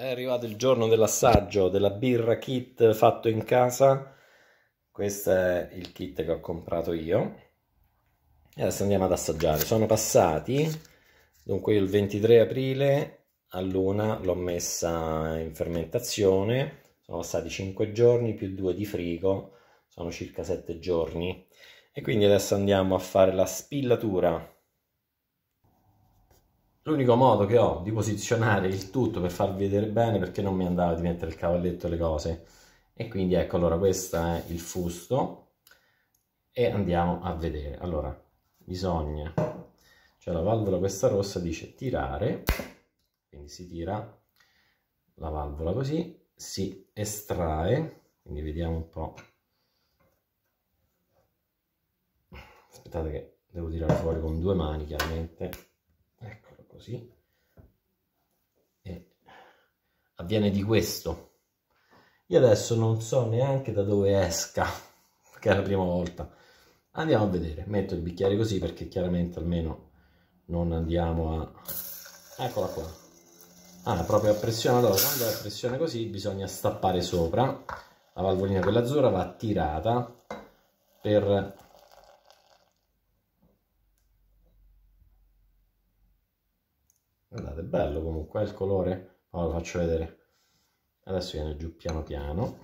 È arrivato il giorno dell'assaggio della birra kit fatto in casa. Questo è il kit che ho comprato io. E adesso andiamo ad assaggiare. Sono passati, dunque il 23 aprile a luna l'ho messa in fermentazione. Sono passati 5 giorni più 2 di frigo, sono circa 7 giorni. E quindi adesso andiamo a fare la spillatura. L'unico modo che ho di posizionare il tutto per farvi vedere bene perché non mi andava di mettere il cavalletto e le cose. E quindi ecco, allora questo è il fusto e andiamo a vedere. Allora, bisogna, cioè la valvola questa rossa dice tirare, quindi si tira la valvola così, si estrae, quindi vediamo un po'. Aspettate che devo tirare fuori con due mani chiaramente così, e avviene di questo. Io adesso non so neanche da dove esca, perché è la prima volta. Andiamo a vedere, metto il bicchiere così perché chiaramente almeno non andiamo a... Eccola qua. Ah, proprio a pressione, allora quando è a pressione così bisogna stappare sopra, la valvolina quella azzurra va tirata per guardate bello comunque eh, il colore ora lo faccio vedere adesso viene giù piano piano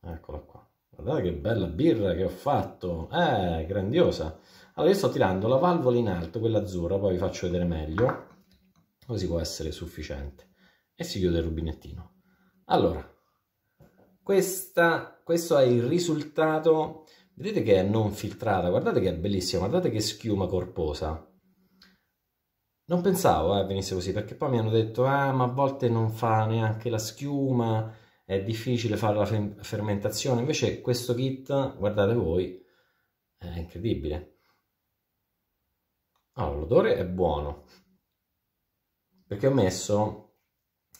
eccola qua guardate che bella birra che ho fatto eh grandiosa allora io sto tirando la valvola in alto quella azzurra poi vi faccio vedere meglio così può essere sufficiente e si chiude il rubinettino allora questa, questo è il risultato vedete che è non filtrata guardate che è bellissima guardate che schiuma corposa non pensavo eh, venisse così, perché poi mi hanno detto, ah, ma a volte non fa neanche la schiuma, è difficile fare la fermentazione. Invece questo kit, guardate voi, è incredibile. Allora, l'odore è buono, perché ho messo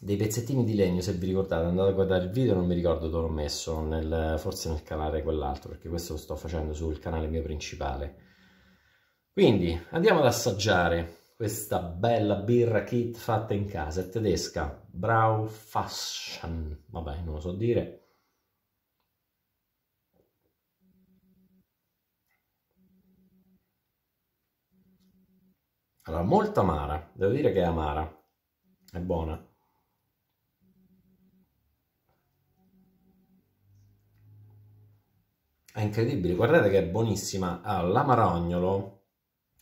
dei pezzettini di legno, se vi ricordate, andate a guardare il video, non mi ricordo dove l'ho messo, nel, forse nel canale quell'altro, perché questo lo sto facendo sul canale mio principale. Quindi, andiamo ad assaggiare questa bella birra kit fatta in casa, è tedesca, Braufaschen, vabbè non lo so dire. Allora, molto amara, devo dire che è amara, è buona. È incredibile, guardate che è buonissima. Ah, l'amarognolo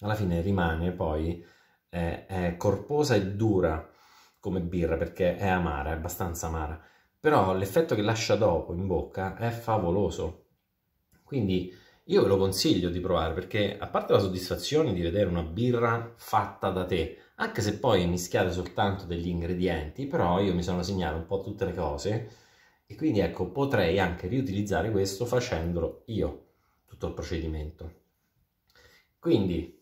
alla fine rimane poi è, è corposa e dura come birra perché è amara, è abbastanza amara, però l'effetto che lascia dopo in bocca è favoloso. Quindi io ve lo consiglio di provare perché a parte la soddisfazione di vedere una birra fatta da te, anche se poi mischiate soltanto degli ingredienti, però io mi sono segnato un po' tutte le cose e quindi ecco potrei anche riutilizzare questo facendolo io tutto il procedimento. Quindi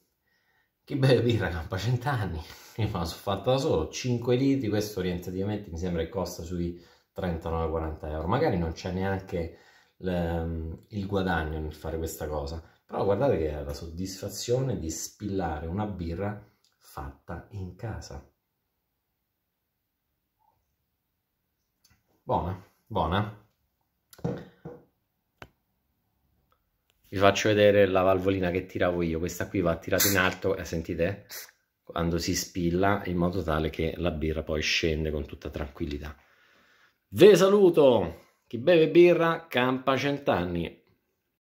che bella birra, campa cent'anni. Io me la sono fatta da solo, 5 litri, questo orientativamente mi sembra che costa sui 39-40 euro. Magari non c'è neanche il guadagno nel fare questa cosa, però guardate che è la soddisfazione di spillare una birra fatta in casa. Buona, buona. vi faccio vedere la valvolina che tiravo io questa qui va tirata in alto e eh, sentite quando si spilla in modo tale che la birra poi scende con tutta tranquillità ve saluto chi beve birra campa cent'anni